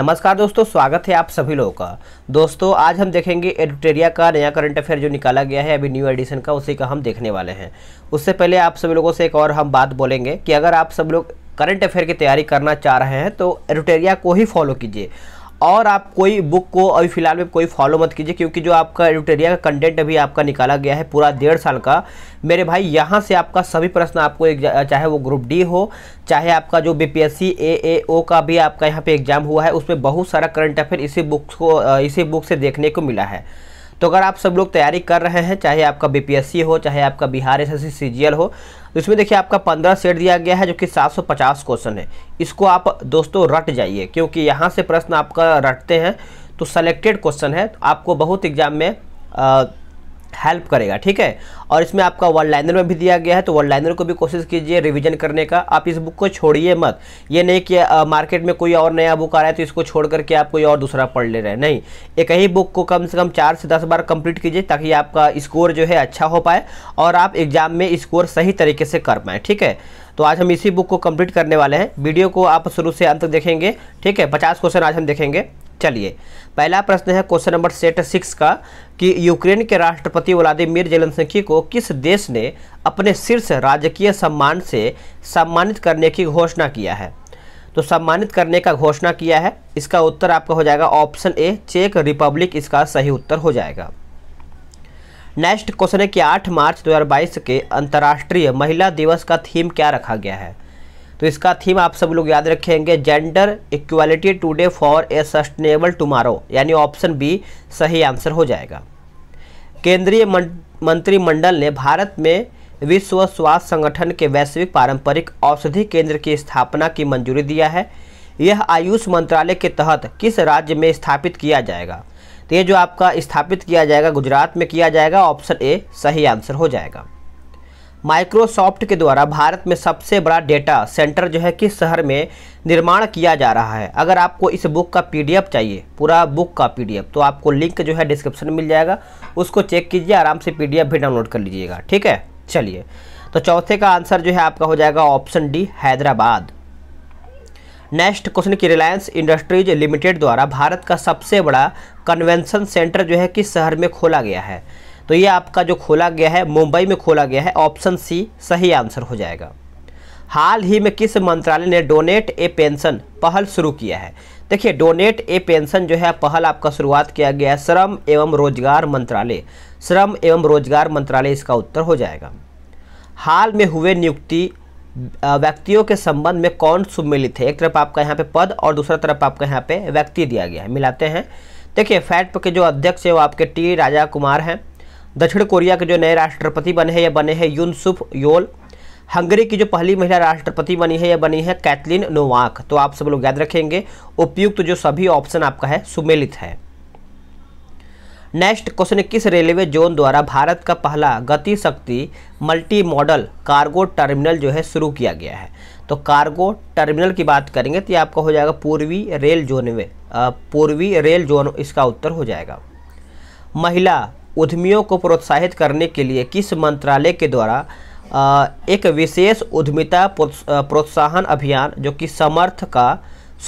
नमस्कार दोस्तों स्वागत है आप सभी लोगों का दोस्तों आज हम देखेंगे एडिटेरिया का नया करंट अफेयर जो निकाला गया है अभी न्यू एडिशन का उसी का हम देखने वाले हैं उससे पहले आप सभी लोगों से एक और हम बात बोलेंगे कि अगर आप सब लोग करंट अफेयर की तैयारी करना चाह रहे हैं तो एडिटेरिया को ही फॉलो कीजिए और आप कोई बुक को अभी फ़िलहाल में कोई फॉलो मत कीजिए क्योंकि जो आपका एडिटोरिया का कंटेंट अभी आपका निकाला गया है पूरा डेढ़ साल का मेरे भाई यहाँ से आपका सभी प्रश्न आपको एक चाहे वो ग्रुप डी हो चाहे आपका जो B P S C A O का भी आपका यहाँ पे एग्ज़ाम हुआ है उसमें बहुत सारा करंट अफेयर इसी बुक को इसी बुक से देखने को मिला है तो अगर आप सब लोग तैयारी कर रहे हैं चाहे आपका बीपीएससी हो चाहे आपका बिहार एस एस हो तो इसमें देखिए आपका पंद्रह सेट दिया गया है जो कि सात सौ पचास क्वेश्चन है इसको आप दोस्तों रट जाइए क्योंकि यहाँ से प्रश्न आपका रटते हैं तो सेलेक्टेड क्वेश्चन है तो आपको बहुत एग्जाम में आ, हेल्प करेगा ठीक है और इसमें आपका वन लाइनर में भी दिया गया है तो वन लाइनर को भी कोशिश कीजिए रिवीजन करने का आप इस बुक को छोड़िए मत ये नहीं कि आ, मार्केट में कोई और नया बुक आ रहा है तो इसको छोड़ करके आप कोई और दूसरा पढ़ ले रहे हैं नहीं एक ही बुक को कम से कम चार से दस बार कंप्लीट कीजिए ताकि आपका स्कोर जो है अच्छा हो पाए और आप एग्ज़ाम में स्कोर सही तरीके से कर पाएँ ठीक है तो आज हम इसी बुक को कंप्लीट करने वाले हैं वीडियो को आप शुरू से अंत तक देखेंगे ठीक है पचास क्वेश्चन आज हम देखेंगे चलिए पहला प्रश्न है क्वेश्चन नंबर सेट सिक्स का कि यूक्रेन के राष्ट्रपति व्लादिमिर जेलनसंखी को किस देश ने अपने शीर्ष राजकीय सम्मान से सम्मानित करने की घोषणा किया है तो सम्मानित करने का घोषणा किया है इसका उत्तर आपका हो जाएगा ऑप्शन ए चेक रिपब्लिक इसका सही उत्तर हो जाएगा नेक्स्ट क्वेश्चन है कि 8 मार्च 2022 के अंतर्राष्ट्रीय महिला दिवस का थीम क्या रखा गया है तो इसका थीम आप सब लोग याद रखेंगे gender equality today for a sustainable tomorrow यानी ऑप्शन बी सही आंसर हो जाएगा केंद्रीय मंत्रिमंडल ने भारत में विश्व स्वास्थ्य संगठन के वैश्विक पारंपरिक औषधि केंद्र की स्थापना की मंजूरी दिया है यह आयुष मंत्रालय के तहत किस राज्य में स्थापित किया जाएगा तो ये जो आपका स्थापित किया जाएगा गुजरात में किया जाएगा ऑप्शन ए सही आंसर हो जाएगा माइक्रोसॉफ्ट के द्वारा भारत में सबसे बड़ा डेटा सेंटर जो है किस शहर में निर्माण किया जा रहा है अगर आपको इस बुक का पीडीएफ चाहिए पूरा बुक का पीडीएफ तो आपको लिंक जो है डिस्क्रिप्शन में मिल जाएगा उसको चेक कीजिए आराम से पीडीएफ भी डाउनलोड कर लीजिएगा ठीक है चलिए तो चौथे का आंसर जो है आपका हो जाएगा option D Hyderabad next question की रिलायंस इंडस्ट्रीज लिमिटेड द्वारा भारत का सबसे बड़ा कन्वेंशन सेंटर जो है किस शहर में खोला गया है तो ये आपका जो खोला गया है मुंबई में खोला गया है ऑप्शन सी सही आंसर हो जाएगा हाल ही में किस मंत्रालय ने डोनेट ए पेंशन पहल शुरू किया है देखिए डोनेट ए पेंशन जो है पहल आपका शुरुआत किया गया है श्रम एवं रोजगार मंत्रालय श्रम एवं रोजगार मंत्रालय इसका उत्तर हो जाएगा हाल में हुए नियुक्ति व्यक्तियों के संबंध में कौन सुमिलित है एक तरफ आपका यहाँ पे पद और दूसरा तरफ आपका यहाँ पे व्यक्ति दिया गया है मिलाते हैं देखिए फैट के जो अध्यक्ष है वो आपके टी राजा कुमार हैं दक्षिण कोरिया के जो नए राष्ट्रपति बने हैं ये बने हैं यूनसुफ योल हंगरी की जो पहली महिला राष्ट्रपति बनी है यह बनी है कैथलीन नोवाक तो आप सब लोग याद रखेंगे उपयुक्त जो सभी ऑप्शन आपका है सुमेलित है नेक्स्ट क्वेश्चन किस रेलवे जोन द्वारा भारत का पहला गति शक्ति मल्टी मॉडल कार्गो टर्मिनल जो है शुरू किया गया है तो कार्गो टर्मिनल की बात करेंगे तो ये आपका हो जाएगा पूर्वी रेल जोन में पूर्वी रेल जोन इसका उत्तर हो जाएगा महिला उद्यमियों को प्रोत्साहित करने के लिए किस मंत्रालय के द्वारा एक विशेष उद्यमिता प्रोत्साहन अभियान जो कि समर्थ का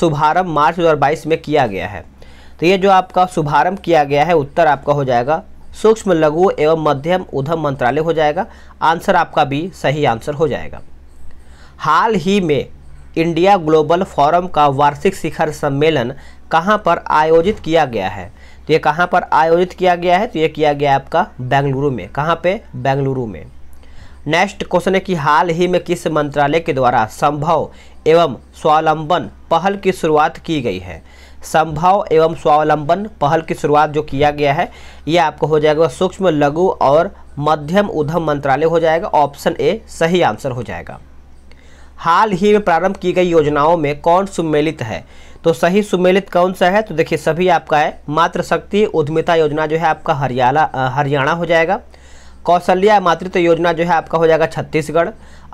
शुभारंभ मार्च 2022 में किया गया है तो ये जो आपका शुभारंभ किया गया है उत्तर आपका हो जाएगा सूक्ष्म लघु एवं मध्यम उद्यम मंत्रालय हो जाएगा आंसर आपका भी सही आंसर हो जाएगा हाल ही में इंडिया ग्लोबल फोरम का वार्षिक शिखर सम्मेलन कहाँ पर आयोजित किया गया है तो ये कहाँ पर आयोजित किया गया है तो ये किया गया आपका बेंगलुरु में कहाँ पे बेंगलुरु में नेक्स्ट क्वेश्चन है कि हाल ही में किस मंत्रालय के द्वारा संभव एवं स्वावलंबन पहल की शुरुआत की गई है संभव एवं स्वावलंबन पहल की शुरुआत जो किया गया है यह आपको हो जाएगा सूक्ष्म लघु और मध्यम उद्यम मंत्रालय हो जाएगा ऑप्शन ए सही आंसर हो जाएगा हाल ही में प्रारंभ की गई योजनाओं में कौन सम्मिलित है तो सही सुमेलित कौन सा है तो देखिए सभी आपका है मातृशक्ति शक्ति उद्यमिता योजना जो है आपका हरियाणा हरियाणा हो जाएगा कौशल्या मातृत्व योजना जो है आपका हो जाएगा छत्तीसगढ़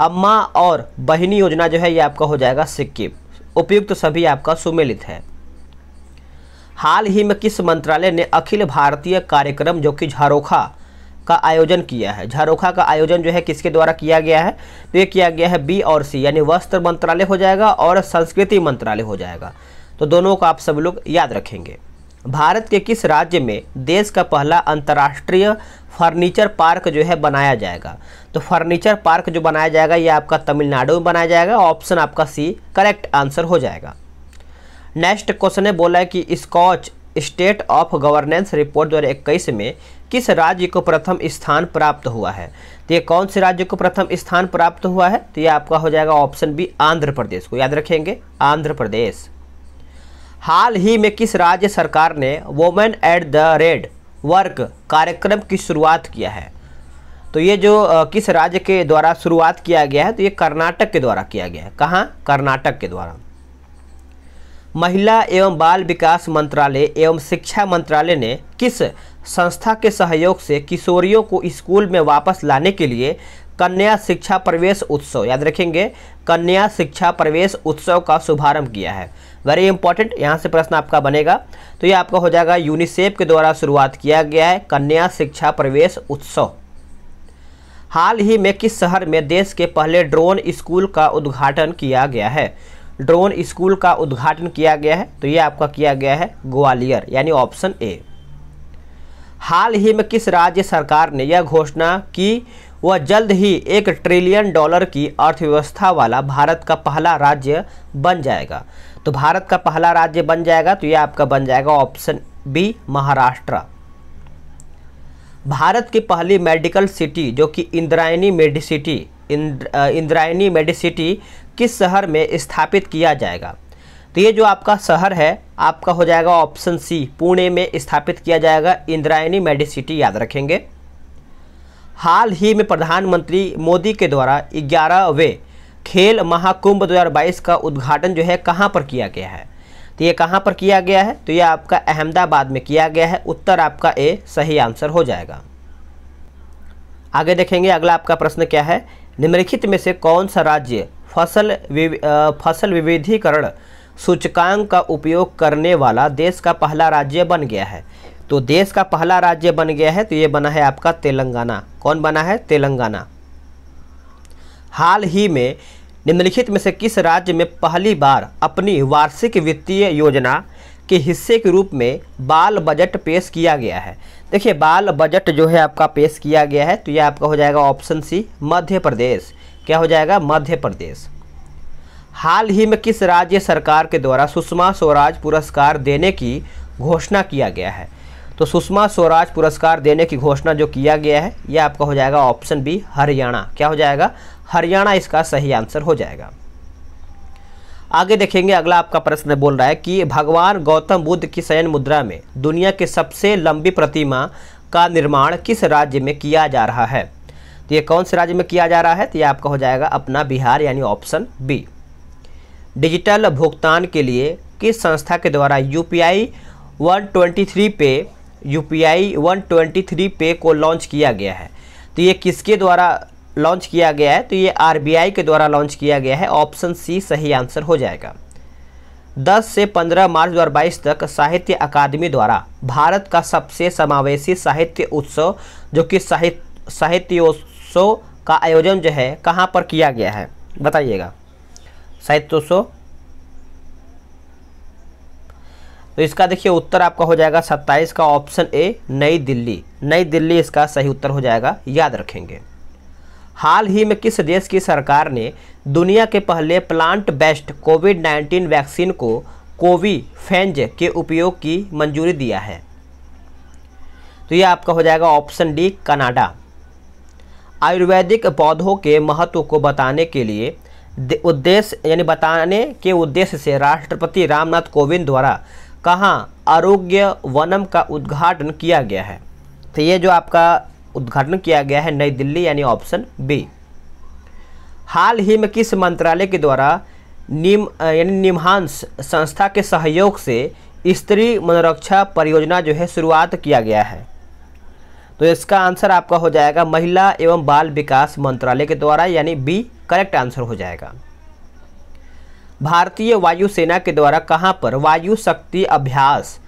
अम्मा और बहिनी योजना जो है ये आपका हो जाएगा सिक्किम उपयुक्त तो सभी आपका सुमेलित है हाल ही में किस मंत्रालय ने अखिल भारतीय कार्यक्रम जो कि झारोखा का आयोजन किया है झारोखा का आयोजन जो है किसके द्वारा किया गया है तो ये किया गया है बी और सी यानी वस्त्र मंत्रालय हो जाएगा और संस्कृति मंत्रालय हो जाएगा तो दोनों को आप सब लोग याद रखेंगे भारत के किस राज्य में देश का पहला अंतर्राष्ट्रीय फर्नीचर पार्क जो है बनाया जाएगा तो फर्नीचर पार्क जो बनाया जाएगा ये आपका तमिलनाडु में बनाया जाएगा ऑप्शन आपका सी करेक्ट आंसर हो जाएगा नेक्स्ट क्वेश्चन है बोला है कि Scotch State of Governance report दो इक्कीस में किस राज्य को प्रथम स्थान प्राप्त हुआ है तो ये कौन से राज्य को प्रथम स्थान प्राप्त हुआ है तो ये आपका हो जाएगा ऑप्शन बी आंध्र प्रदेश को याद रखेंगे आंध्र प्रदेश हाल ही में किस राज्य सरकार ने women at the red work कार्यक्रम की शुरुआत किया है तो ये जो किस राज्य के द्वारा शुरुआत किया गया है तो ये कर्नाटक के द्वारा किया गया है कहाँ कर्नाटक के द्वारा महिला एवं बाल विकास मंत्रालय एवं शिक्षा मंत्रालय ने किस संस्था के सहयोग से किशोरियों को स्कूल में वापस लाने के लिए कन्या शिक्षा प्रवेश उत्सव याद रखेंगे कन्या शिक्षा प्रवेश उत्सव का शुभारंभ किया है वेरी इंपॉर्टेंट यहाँ से प्रश्न आपका बनेगा तो ये आपका हो जाएगा यूनिसेफ के द्वारा शुरुआत किया गया है कन्या शिक्षा प्रवेश उत्सव हाल ही में किस शहर में देश के पहले ड्रोन स्कूल का उद्घाटन किया गया है ड्रोन स्कूल का उद्घाटन किया गया है तो ये आपका किया गया है ग्वालियर यानी ऑप्शन ए हाल ही में किस राज्य सरकार ने यह घोषणा की वह जल्द ही एक ट्रिलियन डॉलर की अर्थव्यवस्था वाला भारत का पहला राज्य बन जाएगा तो भारत का पहला राज्य बन जाएगा तो ये आपका बन जाएगा ऑप्शन बी महाराष्ट्र भारत की पहली मेडिकल सिटी जो कि इंद्रायणी मेडिसिटी इंद्रायणी मेडिसिटी किस शहर में स्थापित किया जाएगा तो ये जो आपका शहर है आपका हो जाएगा ऑप्शन सी पुणे में स्थापित किया जाएगा इंद्रायणी मेडिसिटी याद रखेंगे हाल ही में प्रधानमंत्री मोदी के द्वारा ग्यारहवें खेल महाकुंभ 2022 का उद्घाटन जो है कहाँ पर किया गया है तो ये कहाँ पर किया गया है तो ये आपका अहमदाबाद में किया गया है उत्तर आपका ए सही आंसर हो जाएगा आगे देखेंगे अगला आपका प्रश्न क्या है निम्नलिखित में से कौन सा राज्य फसल विव, फसल विविधीकरण सूचकांक का उपयोग करने वाला देश का पहला राज्य बन गया है तो देश का पहला राज्य बन गया है तो ये बना है आपका तेलंगाना कौन बना है तेलंगाना हाल ही में निम्नलिखित में से किस राज्य में पहली बार अपनी वार्षिक वित्तीय योजना के हिस्से के रूप में बाल बजट पेश किया गया है देखिए बाल बजट जो है आपका पेश किया गया है तो यह आपका हो जाएगा ऑप्शन सी मध्य प्रदेश क्या हो जाएगा मध्य प्रदेश हाल ही में किस राज्य सरकार के द्वारा सुषमा स्वराज पुरस्कार देने की घोषणा किया गया है तो सुषमा स्वराज पुरस्कार देने की घोषणा जो किया गया है यह आपका हो जाएगा ऑप्शन बी हरियाणा क्या हो जाएगा हरियाणा इसका सही आंसर हो जाएगा आगे देखेंगे अगला आपका प्रश्न बोल रहा है कि भगवान गौतम बुद्ध की शयन मुद्रा में दुनिया की सबसे लंबी प्रतिमा का निर्माण किस राज्य में किया जा रहा है तो ये कौन से राज्य में किया जा रहा है तो ये आपका हो जाएगा अपना बिहार यानी ऑप्शन बी डिजिटल भुगतान के लिए किस संस्था के द्वारा U P I one twenty three pay U P I one twenty three pay को लॉन्च किया गया है तो ये किसके द्वारा लॉन्च किया गया है तो ये आर बी आई के द्वारा लॉन्च किया गया है ऑप्शन सी सही आंसर हो जाएगा 10 से 15 मार्च 2022 तक साहित्य अकादमी द्वारा भारत का सबसे समावेशी साहित्य उत्सव जो कि साहित्य साहित्योत्सव का आयोजन जो है कहाँ पर किया गया है बताइएगा साहित्योत्सव तो इसका देखिए उत्तर आपका हो जाएगा सत्ताईस का ऑप्शन ए नई दिल्ली नई दिल्ली इसका सही उत्तर हो जाएगा याद रखेंगे हाल ही में किस देश की सरकार ने दुनिया के पहले प्लांट बेस्ड कोविड 19 वैक्सीन को कोवी फेंज के उपयोग की मंजूरी दिया है तो यह आपका हो जाएगा ऑप्शन डी कनाडा आयुर्वेदिक पौधों के महत्व को बताने के लिए उद्देश्य यानी बताने के उद्देश्य से राष्ट्रपति रामनाथ कोविंद द्वारा कहाँ आरोग्य वनम का उद्घाटन किया गया है तो ये जो आपका उद्घाटन किया गया है नई दिल्ली यानी ऑप्शन बी हाल ही में किस मंत्रालय के द्वारा निम यानी निम्हांस संस्था के सहयोग से स्त्री मनोरक्षा परियोजना जो है शुरुआत किया गया है तो इसका आंसर आपका हो जाएगा महिला एवं बाल विकास मंत्रालय के द्वारा यानी बी करेक्ट आंसर हो जाएगा भारतीय वायुसेना के द्वारा कहाँ पर वायु शक्ति अभ्यास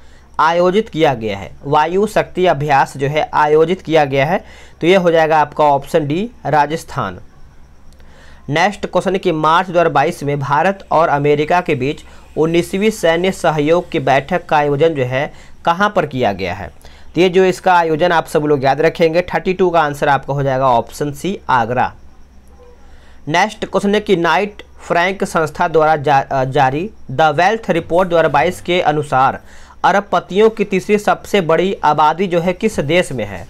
आयोजित किया गया है वायु शक्ति अभ्यास जो है आयोजित किया गया है तो यह हो जाएगा आपका option D Rajasthan next question कि मार्च 2022 में भारत और अमेरिका के बीच उन्नीसवीं सैन्य सहयोग की बैठक का आयोजन जो है कहाँ पर किया गया है तो ये जो इसका आयोजन आप सब लोग याद रखेंगे 32 का आंसर आपका हो जाएगा option C Agra next question है कि नाइट फ्रैंक संस्था द्वारा जा, जारी द वेल्थ रिपोर्ट दो के अनुसार अरबपतियों की तीसरी सबसे बड़ी आबादी जो है किस देश में है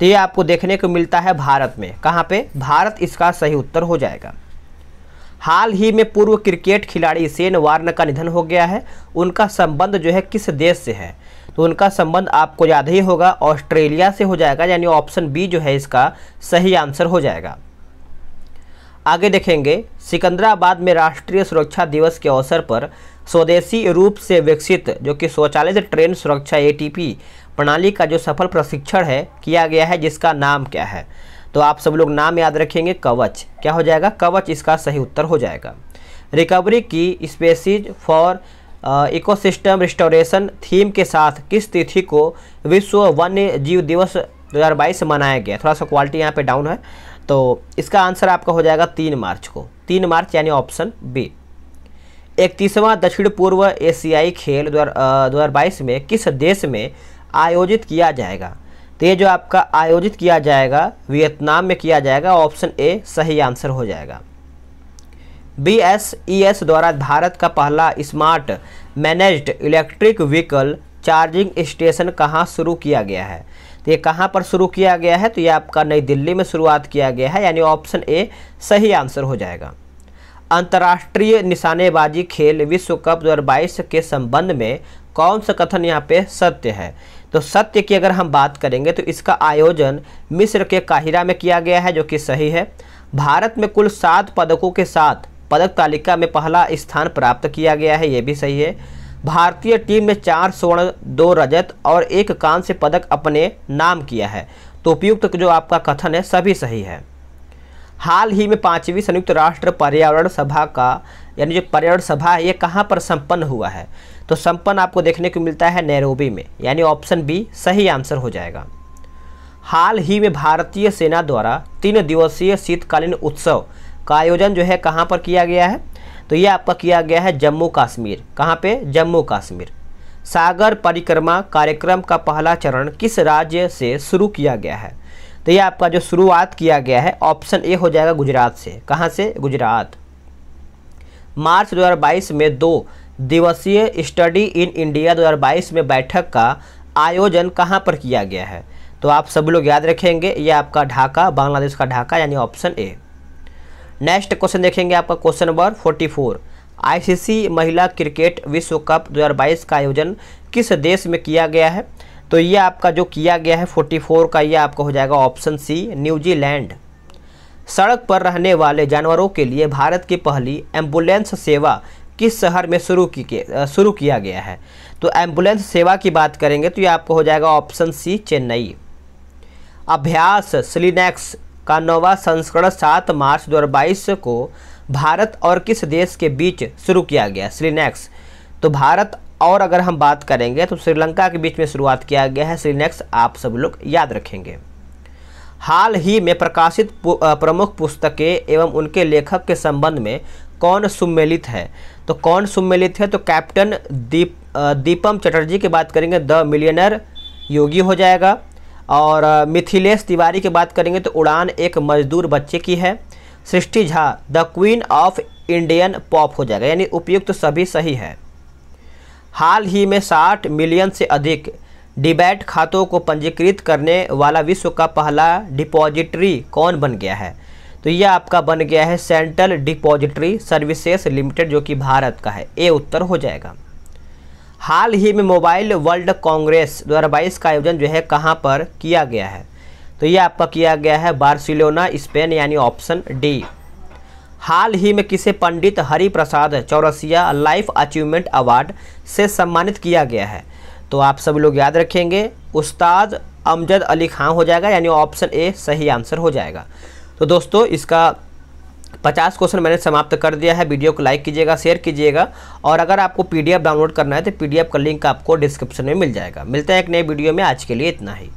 तो ये आपको देखने को मिलता है भारत में कहाँ पे भारत इसका सही उत्तर हो जाएगा हाल ही में पूर्व क्रिकेट खिलाड़ी सेन वार्न का निधन हो गया है उनका संबंध जो है किस देश से है तो उनका संबंध आपको याद ही होगा ऑस्ट्रेलिया से हो जाएगा यानी ऑप्शन बी जो है इसका सही आंसर हो जाएगा आगे देखेंगे सिकंदराबाद में राष्ट्रीय सुरक्षा दिवस के अवसर पर स्वदेशी रूप से विकसित जो कि स्वचालित ट्रेन सुरक्षा एटीपी प्रणाली का जो सफल प्रशिक्षण है किया गया है जिसका नाम क्या है तो आप सब लोग नाम याद रखेंगे कवच क्या हो जाएगा कवच इसका सही उत्तर हो जाएगा रिकवरी की species for ecosystem restoration theme के साथ किस तिथि को विश्व वन्य जीव दिवस 2022 से मनाया गया थोड़ा सा क्वालिटी यहाँ पे डाउन है तो इसका आंसर आपका हो जाएगा तीन मार्च को तीन मार्च यानी ऑप्शन बी इकतीसवां दक्षिण पूर्व एशियाई खेल दो हज़ार बाईस में किस देश में आयोजित किया जाएगा तो ये जो आपका आयोजित किया जाएगा वियतनाम में किया जाएगा ऑप्शन ए सही आंसर हो जाएगा बी एस ई एस द्वारा भारत का पहला smart managed electric vehicle charging station कहाँ शुरू किया गया है तो ये कहाँ पर शुरू किया गया है तो ये आपका नई दिल्ली में शुरुआत किया गया है यानी ऑप्शन ए सही आंसर हो जाएगा अंतर्राष्ट्रीय निशानेबाजी खेल विश्व कप दो के संबंध में कौन सा कथन यहाँ पे सत्य है तो सत्य की अगर हम बात करेंगे तो इसका आयोजन मिस्र के काहिरा में किया गया है जो कि सही है भारत में कुल सात पदकों के साथ पदक तालिका में पहला स्थान प्राप्त किया गया है ये भी सही है भारतीय टीम ने चार स्वर्ण दो रजत और एक कांस्य पदक अपने नाम किया है तो उपयुक्त जो आपका कथन है सभी सही है हाल ही में पाँचवीं संयुक्त राष्ट्र पर्यावरण सभा का यानी जो पर्यावरण सभा है ये कहाँ पर संपन्न हुआ है तो संपन्न आपको देखने को मिलता है नैरोबी में यानी ऑप्शन बी सही आंसर हो जाएगा हाल ही में भारतीय सेना द्वारा तीन दिवसीय शीतकालीन उत्सव का आयोजन जो है कहाँ पर किया गया है तो ये आपका किया गया है जम्मू कश्मीर कहाँ पे जम्मू कश्मीर सागर परिक्रमा कार्यक्रम का पहला चरण किस राज्य से शुरू किया गया है तो ये आपका जो शुरुआत किया गया है ऑप्शन ए हो जाएगा गुजरात से कहाँ से गुजरात मार्च 2022 में दो दिवसीय स्टडी इन इंडिया 2022 में बैठक का आयोजन कहाँ पर किया गया है तो आप सब लोग याद रखेंगे यह आपका ढाका बांग्लादेश का ढाका यानी ऑप्शन ए नेक्स्ट क्वेश्चन देखेंगे आपका question number forty four ICC महिला क्रिकेट विश्व कप 2022 का आयोजन किस देश में किया गया है तो ये आपका जो किया गया है 44 का ये आपका हो जाएगा ऑप्शन सी न्यूजीलैंड सड़क पर रहने वाले जानवरों के लिए भारत की पहली एम्बुलेंस सेवा किस शहर में शुरू की शुरू किया गया है तो एम्बुलेंस सेवा की बात करेंगे तो ये आपको हो जाएगा ऑप्शन सी चेन्नई अभ्यास स्लिनेक्स का नोवा संस्करण 7 मार्च 2022 को भारत और किस देश के बीच शुरू किया गया श्रीनेक्स तो भारत और अगर हम बात करेंगे तो श्रीलंका के बीच में शुरुआत किया गया है श्रीनेक्स आप सब लोग याद रखेंगे हाल ही में प्रकाशित प्रमुख पुस्तकें एवं उनके लेखक के संबंध में कौन सुमेलित है तो कौन सुमेलित है तो कैप्टन दीप दीपम चटर्जी की बात करेंगे द मिलियनर योगी हो जाएगा और मिथिलेश तिवारी की बात करेंगे तो उड़ान एक मजदूर बच्चे की है Srishti Jha the queen of Indian pop हो जाएगा यानी उपयुक्त तो सभी सही है हाल ही में 60 मिलियन से अधिक डिबैट खातों को पंजीकृत करने वाला विश्व का पहला डिपॉजिटरी कौन बन गया है तो यह आपका बन गया है सेंट्रल डिपॉजिटरी सर्विसेज लिमिटेड जो कि भारत का है ए उत्तर हो जाएगा हाल ही में मोबाइल वर्ल्ड कांग्रेस 2022 का आयोजन जो है कहाँ पर किया गया है तो ये आपका किया गया है बार्सिलोना स्पेन यानी ऑप्शन डी हाल ही में किसे Pandit Hari Prasad Chaurasia life achievement award से सम्मानित किया गया है तो आप सब लोग याद रखेंगे उस्ताद अमजद अली खां हो जाएगा यानी ऑप्शन ए सही आंसर हो जाएगा तो दोस्तों इसका पचास क्वेश्चन मैंने समाप्त कर दिया है वीडियो को लाइक कीजिएगा शेयर कीजिएगा और अगर आपको पीडीएफ डाउनलोड करना है तो पीडीएफ का लिंक आपको डिस्क्रिप्शन में मिल जाएगा मिलते हैं एक नए वीडियो में आज के लिए इतना ही